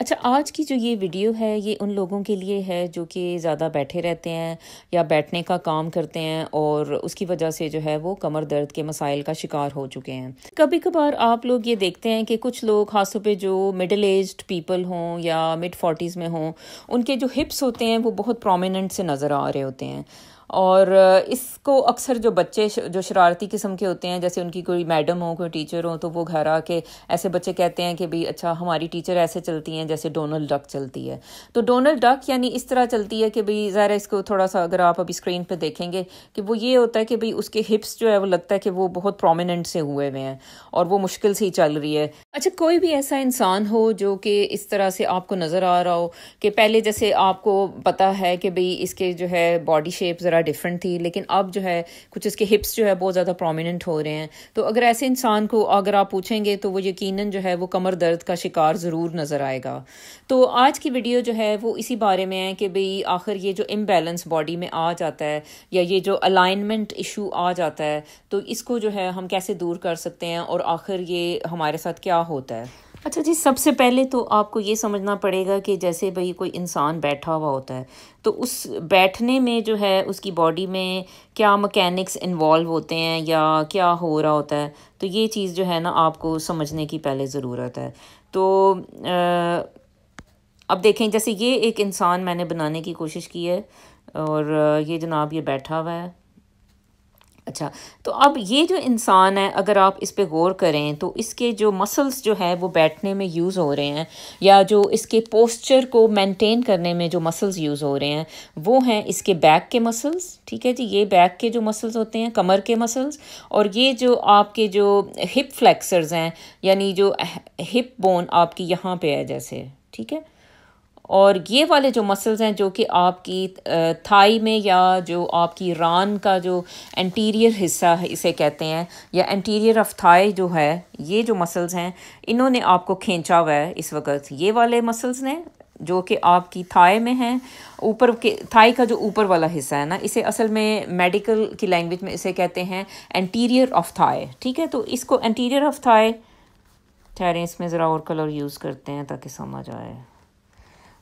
अच्छा आज की जो ये वीडियो है ये उन लोगों के लिए है जो कि ज़्यादा बैठे रहते हैं या बैठने का काम करते हैं और उसकी वजह से जो है वो कमर दर्द के मसाइल का शिकार हो चुके हैं कभी कभार आप लोग ये देखते हैं कि कुछ लोग खासतौर पे जो मिडिल एज पीपल हों या मिड फोर्टीज़ में हों उनके जो हिप्स होते हैं वो बहुत प्रोमिनंट से नज़र आ रहे होते हैं और इसको अक्सर जो बच्चे जो शरारती किस्म के होते हैं जैसे उनकी कोई मैडम हो कोई टीचर हो तो वो घर आके ऐसे बच्चे कहते हैं कि भाई अच्छा हमारी टीचर ऐसे चलती हैं जैसे डोनल्ड डक चलती है तो डोनल्ड डक यानी इस तरह चलती है कि भाई ज़ाहिर इसको थोड़ा सा अगर आप अभी स्क्रीन पर देखेंगे कि वो ये होता है कि भाई उसके हिप्स जो है वो लगता है कि वो बहुत प्रोमिनेंट से हुए हुए हैं और वो मुश्किल से ही चल रही है अच्छा कोई भी ऐसा इंसान हो जो कि इस तरह से आपको नज़र आ रहा हो कि पहले जैसे आपको पता है कि भाई इसके जो है बॉडी शेप ज़रा ज़रा डिफरेंट थी लेकिन अब जो है कुछ इसके हिप्स जो है बहुत ज़्यादा प्रोमिनेंट हो रहे हैं तो अगर ऐसे इंसान को अगर आप पूछेंगे तो वो यकीन जो है वो कमर दर्द का शिकार ज़रूर नज़र आएगा तो आज की वीडियो जो है वो इसी बारे में है कि भाई आखिर ये जो इम्बेलेंस बॉडी में आ जाता है या ये जो अलाइनमेंट इशू आ जाता है तो इसको जो है हम कैसे दूर कर सकते हैं और आखिर ये हमारे साथ क्या होता है अच्छा जी सबसे पहले तो आपको ये समझना पड़ेगा कि जैसे भाई कोई इंसान बैठा हुआ होता है तो उस बैठने में जो है उसकी बॉडी में क्या मकैनिक्स इन्वॉल्व होते हैं या क्या हो रहा होता है तो ये चीज़ जो है ना आपको समझने की पहले ज़रूरत है तो आ, अब देखें जैसे ये एक इंसान मैंने बनाने की कोशिश की है और ये जनाब ये बैठा हुआ है अच्छा तो अब ये जो इंसान है अगर आप इस पर गौर करें तो इसके जो मसल्स जो है वो बैठने में यूज़ हो रहे हैं या जो इसके पोस्चर को मेंटेन करने में जो मसल्स यूज़ हो रहे हैं वो हैं इसके बैक के मसल्स ठीक है जी ये बैक के जो मसल्स होते हैं कमर के मसल्स और ये जो आपके जो हिप फ्लैक्सर्स हैं यानी जो हिप बोन आपकी यहाँ पर है जैसे ठीक है और ये वाले जो मसल्स हैं जो कि आपकी थाई में या जो आपकी रान का जो एंटीरियर हिस्सा है इसे कहते हैं या एंटीरियर ऑफ थाई जो है ये जो मसल्स हैं इन्होंने आपको खींचा हुआ है इस वक्त ये वाले मसल्स ने जो कि आपकी थाई में हैं ऊपर के थाई का जो ऊपर वाला हिस्सा है ना इसे असल में मेडिकल की लैंग्वेज में इसे कहते हैं एंटीरियर ऑफ थाई ठीक है तो इसको एंटीरियर ऑफ थाई ठहरें इसमें ज़रा और कलर यूज़ करते हैं ताकि समझ आए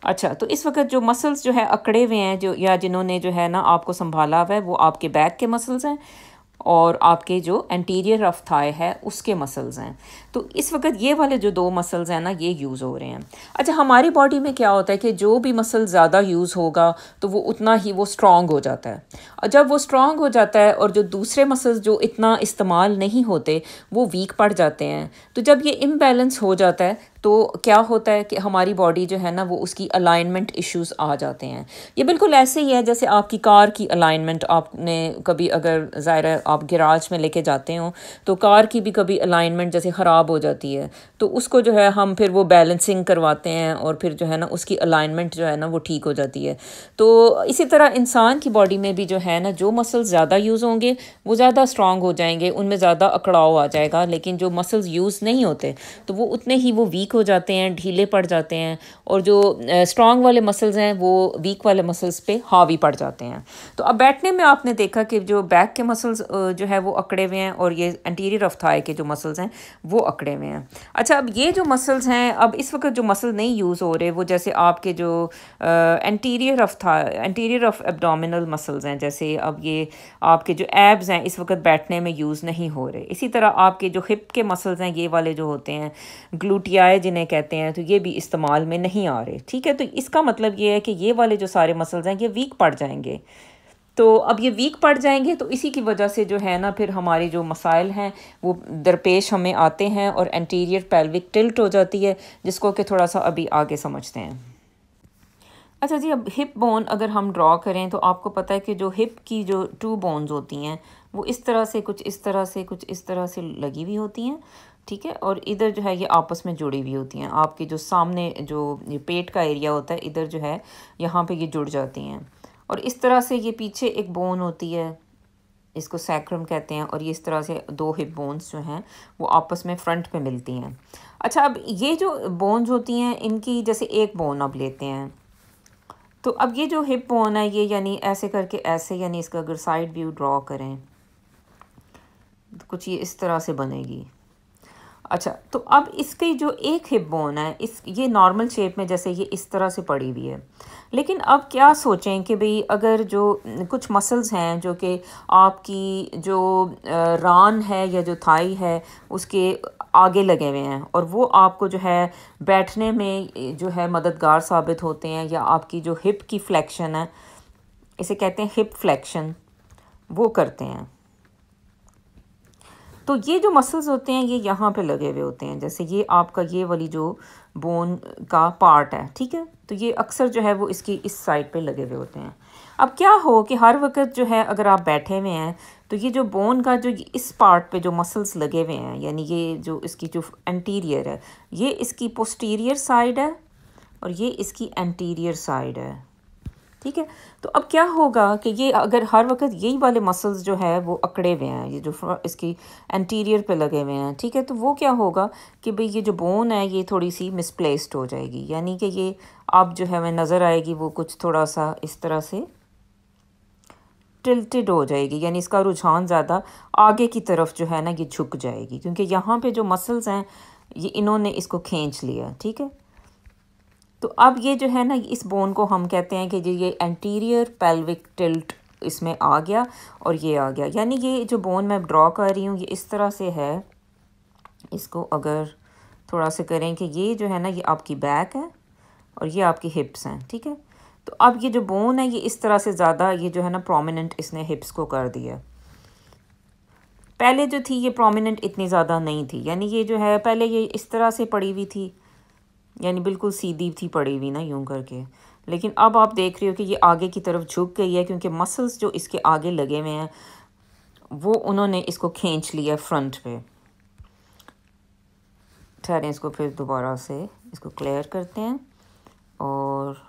अच्छा तो इस वक्त जो मसल्स जो है अकड़े हुए हैं जो या जिन्होंने जो है ना आपको संभाला हुआ है वो आपके बैक के मसल्स हैं और आपके जो एंटीरियर ऑफ थाए है उसके मसल्स हैं तो इस वक्त ये वाले जो दो मसल्स हैं ना ये यूज़ हो रहे हैं अच्छा हमारी बॉडी में क्या होता है कि जो भी मसल ज़्यादा यूज़ होगा तो वो उतना ही वो स्ट्रॉन्ग हो जाता है और जब वो स्ट्रॉन्ग हो जाता है और जो दूसरे मसल्स जो इतना इस्तेमाल नहीं होते वो वीक पड़ जाते हैं तो जब ये इम्बेलेंस हो जाता है तो क्या होता है कि हमारी बॉडी जो है ना वो उसकी अलाइनमेंट इश्यूज आ जाते हैं ये बिल्कुल ऐसे ही है जैसे आपकी कार की अलाइनमेंट आपने कभी अगर ज़ाहिर आप गराज में लेके जाते हो तो कार की भी कभी अलाइनमेंट जैसे ख़राब हो जाती है तो उसको जो है हम फिर वो बैलेंसिंग करवाते हैं और फिर जो है ना उसकी अलाइनमेंट जो है ना वो ठीक हो जाती है तो इसी तरह इंसान की बॉडी में भी जो है ना जो मसल्स ज़्यादा यूज़ होंगे वो ज़्यादा स्ट्रांग हो जाएंगे उनमें ज़्यादा अकड़ाव आ जाएगा लेकिन जो मसल्स यूज़ नहीं होते तो वो उतने ही वो वीक हो जाते हैं ढीले पड़ जाते हैं और जो स्ट्रॉन्ग वाले मसल्स हैं वो वीक वाले मसल्स पे हावी पड़ जाते हैं तो अब बैठने में आपने देखा कि जो बैक के मसल्स जो है वो अकड़े हुए हैं और ये एंटीरियर ऑफ थाई के जो मसल्स हैं वो अकड़े हुए हैं अच्छा अब ये जो मसल्स हैं अब इस वक्त जो मसल नहीं यूज़ हो रहे वो जैसे आपके जो एंटीरियर ऑफ था एंटीरियर ऑफ एबडामिनल मसल्स हैं जैसे अब ये आपके जो एब्स हैं इस वक्त बैठने में यूज़ नहीं हो रहे इसी तरह आपके जो हिप के मसल्स हैं ये वाले जो होते हैं ग्लूटियाए जिन्हें कहते हैं तो ये भी इस्तेमाल में नहीं आ रहे ठीक है तो इसका मतलब ये है कि ये वाले जो सारे मसल्स हैं ये वीक पड़ जाएंगे तो अब ये वीक पड़ जाएंगे तो इसी की वजह से जो है ना फिर हमारे जो मसाइल हैं वो दरपेश हमें आते हैं और एंटीरियर पैल्विक टिल्ट हो जाती है जिसको कि थोड़ा सा अभी आगे समझते हैं अच्छा जी अब हिप बोन अगर हम ड्रॉ करें तो आपको पता है कि जो हिप की जो टू बोन्स होती हैं वो इस तरह से कुछ इस तरह से कुछ इस तरह से लगी हुई होती हैं ठीक है और इधर जो है ये आपस में जुड़ी हुई होती हैं आपके जो सामने जो ये पेट का एरिया होता है इधर जो है यहाँ पे ये जुड़ जाती हैं और इस तरह से ये पीछे एक बोन होती है इसको सैक्रम कहते हैं और ये इस तरह से दो हिप बोन्स जो हैं वो आपस में फ्रंट पे मिलती हैं अच्छा अब ये जो बोन्स होती हैं इनकी जैसे एक बोन अब लेते हैं तो अब ये जो हिप बोन है ये यानी ऐसे करके ऐसे यानी इसका अगर साइड व्यू ड्रॉ करें तो कुछ ये इस तरह से बनेगी अच्छा तो अब इसकी जो एक हिप बोन है इस ये नॉर्मल शेप में जैसे ये इस तरह से पड़ी हुई है लेकिन अब क्या सोचें कि भाई अगर जो कुछ मसल्स हैं जो कि आपकी जो रान है या जो थाई है उसके आगे लगे हुए हैं और वो आपको जो है बैठने में जो है मददगार साबित होते हैं या आपकी जो हिप की फ्लैक्शन है इसे कहते हैं हिप फ्लैक्शन वो करते हैं तो ये जो मसल्स होते हैं ये यहाँ पे लगे हुए होते हैं जैसे ये आपका ये वाली जो बोन का पार्ट है ठीक है तो ये अक्सर जो है वो इसकी इस साइड पे लगे हुए होते हैं अब क्या हो कि हर वक्त जो है अगर आप बैठे हुए हैं तो ये जो बोन का जो इस पार्ट पे जो मसल्स लगे हुए हैं यानी ये जो इसकी जो एंटीरियर है ये इसकी पोस्टीरियर साइड है और ये इसकी एंटीरियर साइड है ठीक है तो अब क्या होगा कि ये अगर हर वक्त यही वाले मसल्स जो है वो अकड़े हुए हैं ये जो इसकी एंटीरियर पे लगे हुए हैं ठीक है तो वो क्या होगा कि भाई ये जो बोन है ये थोड़ी सी मिसप्लेस्ड हो जाएगी यानी कि ये अब जो है वह नज़र आएगी वो कुछ थोड़ा सा इस तरह से टिल्टेड हो जाएगी यानी इसका रुझान ज़्यादा आगे की तरफ जो है ना ये झुक जाएगी क्योंकि यहाँ पर जो मसल्स हैं ये इन्होंने इसको खींच लिया ठीक है तो अब ये जो है ना इस बोन को हम कहते हैं कि जी ये एंटीरियर पेल्विक टिल्ट इसमें आ गया और ये आ गया यानी ये जो बोन मैं ड्रॉ कर रही हूँ ये इस तरह से है इसको अगर थोड़ा सा करें कि ये जो है ना ये आपकी बैक है और ये आपकी हिप्स हैं ठीक है तो अब ये जो बोन है ये इस तरह से ज़्यादा ये जो है ना प्रोमिनेंट इसने हिप्स को कर दिया पहले जो थी ये प्रोमिनेंट इतनी ज़्यादा नहीं थी यानी ये जो है पहले ये इस तरह से पड़ी हुई थी यानी बिल्कुल सीधी थी पड़ी हुई ना यूं करके लेकिन अब आप देख रहे हो कि ये आगे की तरफ झुक गई है क्योंकि मसल्स जो इसके आगे लगे हुए हैं वो उन्होंने इसको खींच लिया फ्रंट पे ठहरें इसको फिर दोबारा से इसको क्लियर करते हैं और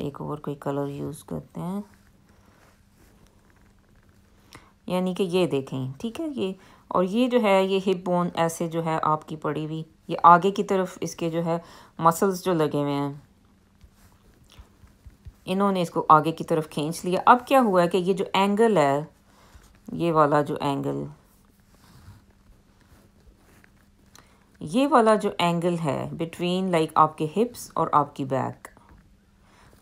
एक और कोई कलर यूज़ करते हैं यानी कि ये देखें ठीक है ये और ये जो है ये हिप बोन ऐसे जो है आपकी पड़ी हुई ये आगे की तरफ इसके जो है मसल्स जो लगे हुए हैं इन्होंने इसको आगे की तरफ खींच लिया अब क्या हुआ है कि ये जो एंगल है ये वाला जो एंगल ये वाला जो एंगल है बिटवीन लाइक like, आपके हिप्स और आपकी बैक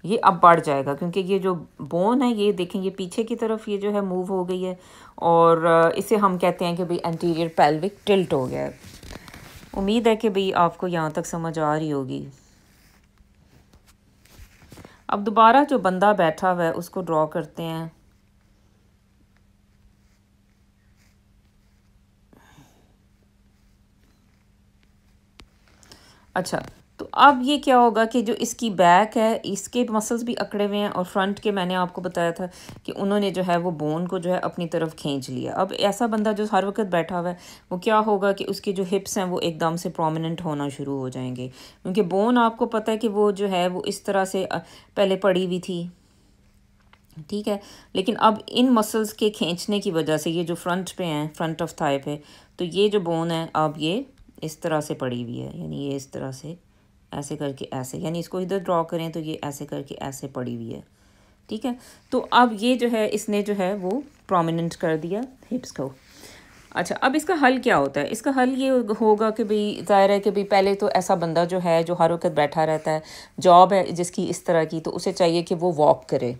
ये अब बढ़ जाएगा क्योंकि ये जो बोन है ये देखें ये पीछे की तरफ ये जो है मूव हो गई है और इसे हम कहते हैं कि भाई एंटीरियर पेल्विक टिल्ट हो गया है उम्मीद है कि भाई आपको यहाँ तक समझ आ रही होगी अब दोबारा जो बंदा बैठा हुआ है उसको ड्रॉ करते हैं अच्छा अब ये क्या होगा कि जो इसकी बैक है इसके मसल्स भी अकड़े हुए हैं और फ्रंट के मैंने आपको बताया था कि उन्होंने जो है वो बोन को जो है अपनी तरफ खींच लिया अब ऐसा बंदा जो हर वक्त बैठा हुआ है वो क्या होगा कि उसके जो हिप्स हैं वो एकदम से प्रोमिनेंट होना शुरू हो जाएंगे क्योंकि बोन आपको पता है कि वो जो है वो इस तरह से पहले पड़ी हुई थी ठीक है लेकिन अब इन मसल्स के खींचने की वजह से ये जो फ्रंट पे हैं फ्रंट ऑफ थाई पे तो ये जो बोन है अब ये इस तरह से पड़ी हुई है यानी ये इस तरह से ऐसे करके ऐसे यानी इसको इधर ड्रॉ करें तो ये ऐसे करके ऐसे पड़ी हुई है ठीक है तो अब ये जो है इसने जो है वो प्रोमिनेंट कर दिया हिप्स को अच्छा अब इसका हल क्या होता है इसका हल ये होगा कि भाई ज़ाहिर है कि भाई पहले तो ऐसा बंदा जो है जो हर वक्त बैठा रहता है जॉब है जिसकी इस तरह की तो उसे चाहिए कि वो वॉक करे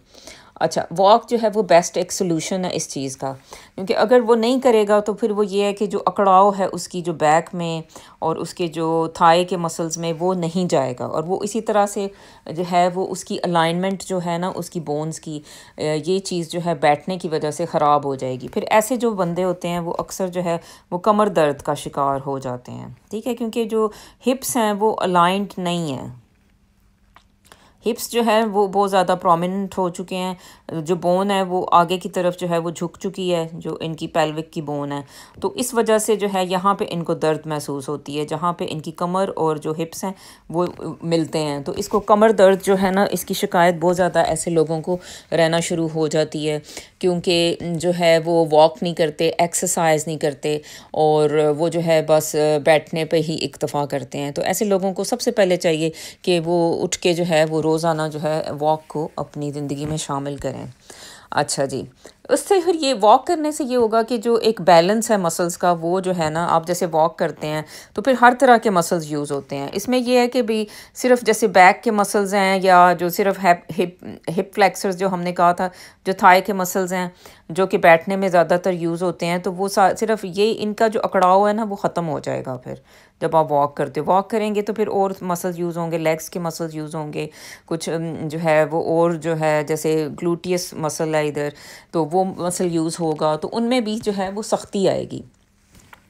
अच्छा वॉक जो है वो बेस्ट एक सोल्यूशन है इस चीज़ का क्योंकि अगर वो नहीं करेगा तो फिर वो ये है कि जो अकड़ाव है उसकी जो बैक में और उसके जो थाए के मसल्स में वो नहीं जाएगा और वो इसी तरह से जो है वो उसकी अलाइनमेंट जो है ना उसकी बोन्स की ये चीज़ जो है बैठने की वजह से ख़राब हो जाएगी फिर ऐसे जो बंदे होते हैं वो अक्सर जो है वो कमर दर्द का शिकार हो जाते हैं ठीक है क्योंकि जो हिप्स हैं वो अलाइंट नहीं हैं हिप्स जो है वो बहुत ज़्यादा प्रोमिनेंट हो चुके हैं जो बोन है वो आगे की तरफ जो है वो झुक चुकी है जो इनकी पैल्विक की बोन है तो इस वजह से जो है यहाँ पे इनको दर्द महसूस होती है जहाँ पे इनकी कमर और जो हिप्स हैं वो मिलते हैं तो इसको कमर दर्द जो है ना इसकी शिकायत बहुत ज़्यादा ऐसे लोगों को रहना शुरू हो जाती है क्योंकि जो है वो वॉक नहीं करते एक्सरसाइज नहीं करते और वो जो है बस बैठने पे ही इक्तफा करते हैं तो ऐसे लोगों को सबसे पहले चाहिए कि वो उठ के जो है वो रोज़ाना जो है वॉक को अपनी ज़िंदगी में शामिल करें अच्छा जी उससे फिर ये वॉक करने से ये होगा कि जो एक बैलेंस है मसल्स का वो जो है ना आप जैसे वॉक करते हैं तो फिर हर तरह के मसल्स यूज़ होते हैं इसमें यह है कि भाई सिर्फ जैसे बैक के मसल्स हैं या जो सिर्फ हिप हिप फ्लैक्सर्स जो हमने कहा था जो थाई के मसल्स हैं जो कि बैठने में ज़्यादातर यूज़ होते हैं तो वो सिर्फ ये इनका जो अकड़ाव है ना वो ख़त्म हो जाएगा फिर जब आप वॉक करते हो वॉक करेंगे तो फिर और मसल्स यूज़ होंगे लेग्स के मसल्स यूज़ होंगे कुछ जो है वो और जो है जैसे ग्लूटियस मसल है इधर तो वो मसल यूज़ होगा तो उनमें भी जो है वो सख्ती आएगी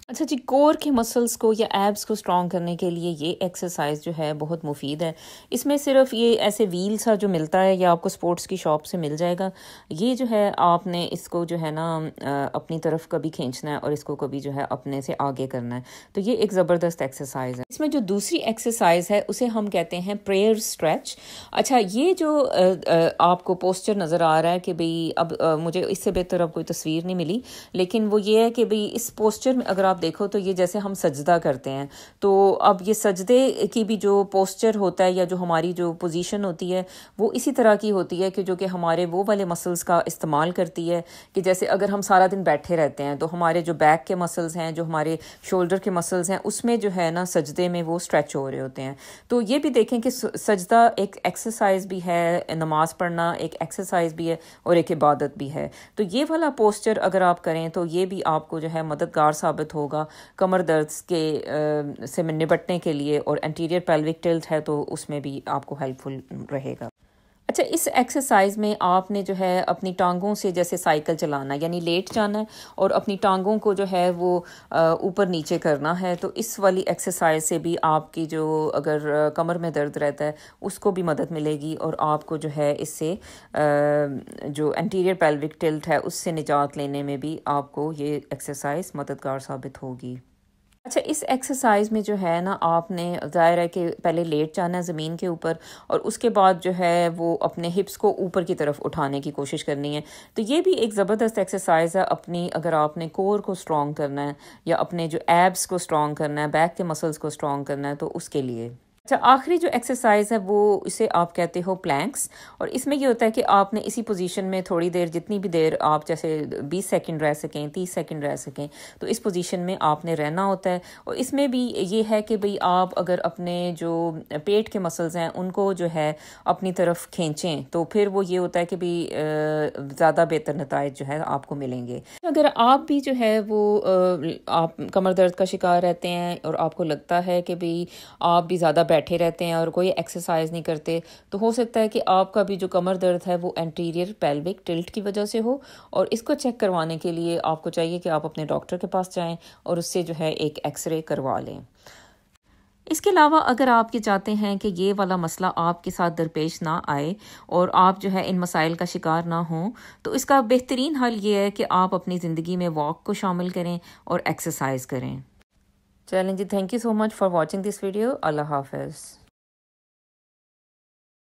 अच्छा जी कोर के मसल्स को या एब्स को स्ट्रॉन्ग करने के लिए ये एक्सरसाइज जो है बहुत मुफीद है इसमें सिर्फ ये ऐसे व्हील सा जो मिलता है या आपको स्पोर्ट्स की शॉप से मिल जाएगा ये जो है आपने इसको जो है ना अपनी तरफ कभी खींचना है और इसको कभी जो है अपने से आगे करना है तो ये एक ज़बरदस्त एक्सरसाइज है इसमें जो दूसरी एक्सरसाइज है उसे हम कहते हैं प्रेयर स्ट्रेच अच्छा ये जो आपको पोस्चर नज़र आ रहा है कि भाई अब मुझे इससे बेहतर अब कोई तस्वीर नहीं मिली लेकिन वो ये है कि भाई इस पोस्चर में अगर आप आप देखो तो ये जैसे हम सजदा करते हैं तो अब ये सजदे की भी जो पोस्चर होता है या जो हमारी जो पोजीशन होती है वो इसी तरह की होती है कि जो कि हमारे वो वाले मसल्स का इस्तेमाल करती है कि जैसे अगर हम सारा दिन बैठे रहते हैं तो हमारे जो बैक के मसल्स हैं जो हमारे शोल्डर के मसल्स हैं उसमें जो है ना सजदे में वो स्ट्रेच हो रहे होते हैं तो ये भी देखें कि सजदा एक एक्सरसाइज भी है नमाज पढ़ना एक एक्सरसाइज भी है और एक इबादत भी है तो ये वाला पोस्चर अगर आप करें तो ये भी आपको जो है मददगार साबित हो होगा कमर दर्द के से निपटने के लिए और एंटीरियर पेल्विक टिल्ट है तो उसमें भी आपको हेल्पफुल रहेगा अच्छा इस एक्सरसाइज में आपने जो है अपनी टांगों से जैसे साइकिल चलाना यानी लेट जाना है और अपनी टांगों को जो है वो ऊपर नीचे करना है तो इस वाली एक्सरसाइज से भी आपकी जो अगर कमर में दर्द रहता है उसको भी मदद मिलेगी और आपको जो है इससे जो एंटीरियर पेल्विक टिल्ट है उससे निजात लेने में भी आपको ये एक्सरसाइज मददगार साबित होगी अच्छा इस एक्सरसाइज में जो है ना आपने ज़ाहिर है कि पहले लेट जाना ज़मीन के ऊपर और उसके बाद जो है वो अपने हिप्स को ऊपर की तरफ उठाने की कोशिश करनी है तो ये भी एक ज़बरदस्त एक्सरसाइज है अपनी अगर आपने कोर को स्ट्रॉन्ग करना है या अपने जो एब्स को स्ट्रॉन्ग करना है बैक के मसल्स को स्ट्रॉन्ग करना है तो उसके लिए अच्छा आखिरी जो एक्सरसाइज है वो इसे आप कहते हो प्लैंक्स और इसमें ये होता है कि आपने इसी पोजीशन में थोड़ी देर जितनी भी देर आप जैसे 20 सेकंड रह सकें 30 सेकंड रह सकें तो इस पोजीशन में आपने रहना होता है और इसमें भी ये है कि भाई आप अगर अपने जो पेट के मसल्स हैं उनको जो है अपनी तरफ खींचें तो फिर वो ये होता है कि भाई ज़्यादा बेहतर नतज जो है आपको मिलेंगे अगर आप भी जो है वो आप कमर दर्द का शिकार रहते हैं और आपको लगता है कि भाई आप भी ज़्यादा बैठे रहते हैं और कोई एक्सरसाइज नहीं करते तो हो सकता है कि आपका भी जो कमर दर्द है वो एंटीरियर पेल्विक टिल्ट की वजह से हो और इसको चेक करवाने के लिए आपको चाहिए कि आप अपने डॉक्टर के पास जाएं और उससे जो है एक एक्सरे करवा लें इसके अलावा अगर आप ये चाहते हैं कि ये वाला मसला आपके साथ दरपेश ना आए और आप जो है इन मसाइल का शिकार ना हो तो इसका बेहतरीन हल ये है कि आप अपनी ज़िंदगी में वॉक को शामिल करें और एक्सरसाइज करें challenge. Thank you so much for watching this video. Allah Hafiz.